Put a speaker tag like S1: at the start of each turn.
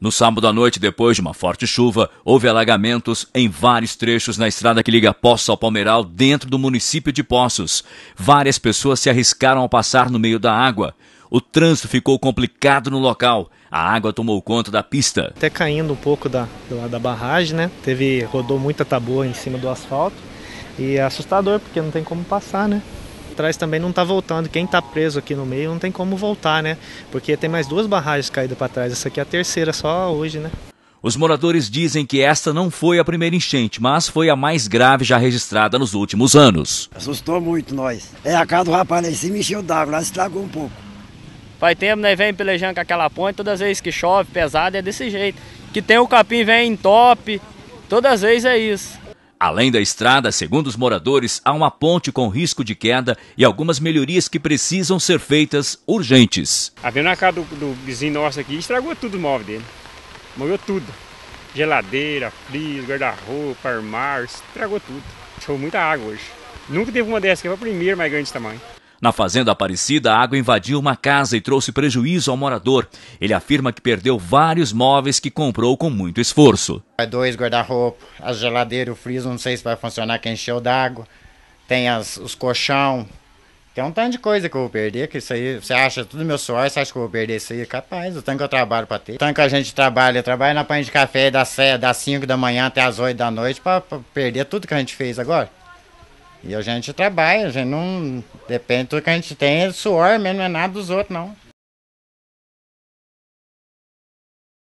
S1: No sábado à noite, depois de uma forte chuva, houve alagamentos em vários trechos na estrada que liga Poços ao Palmeiral, dentro do município de Poços. Várias pessoas se arriscaram ao passar no meio da água. O trânsito ficou complicado no local. A água tomou conta da pista.
S2: Até caindo um pouco da, da barragem, né? Teve, rodou muita taboa em cima do asfalto. E é assustador, porque não tem como passar, né? atrás também não está voltando. Quem está preso aqui no meio não tem como voltar, né? Porque tem mais duas barragens caídas para trás. Essa aqui é a terceira só hoje, né?
S1: Os moradores dizem que esta não foi a primeira enchente, mas foi a mais grave já registrada nos últimos anos.
S2: Assustou muito nós. É, a casa do rapaz lá em cima encheu d'água, lá estragou um pouco. Faz tempo, né? Vem pelejando com aquela ponte, todas as vezes que chove pesado é desse jeito. Que tem o capim, vem em top, todas as vezes é isso.
S1: Além da estrada, segundo os moradores, há uma ponte com risco de queda e algumas melhorias que precisam ser feitas urgentes.
S3: A na casa do, do, vizinho nosso aqui estragou tudo o móvel dele. Morreu tudo. Geladeira, freezer, guarda-roupa, armário, estragou tudo. Chegou muita água hoje. Nunca teve uma dessa que foi a primeira mais grande tamanho.
S1: Na fazenda Aparecida, a água invadiu uma casa e trouxe prejuízo ao morador. Ele afirma que perdeu vários móveis que comprou com muito esforço.
S4: Dois guarda-roupa, a geladeira, o freezer, não sei se vai funcionar, que encheu d'água. Tem as, os colchão. Tem um tanto de coisa que eu vou perder, que isso aí, você acha tudo meu suor, você acha que eu vou perder isso aí? Capaz, o tanto que eu trabalho pra ter. O tanto que a gente trabalha, trabalha na panha de café das, das 5 da manhã até as 8 da noite pra, pra perder tudo que a gente fez agora. E a gente trabalha, a gente não. Depende do que a gente tem, é suor mesmo, não é nada dos outros, não.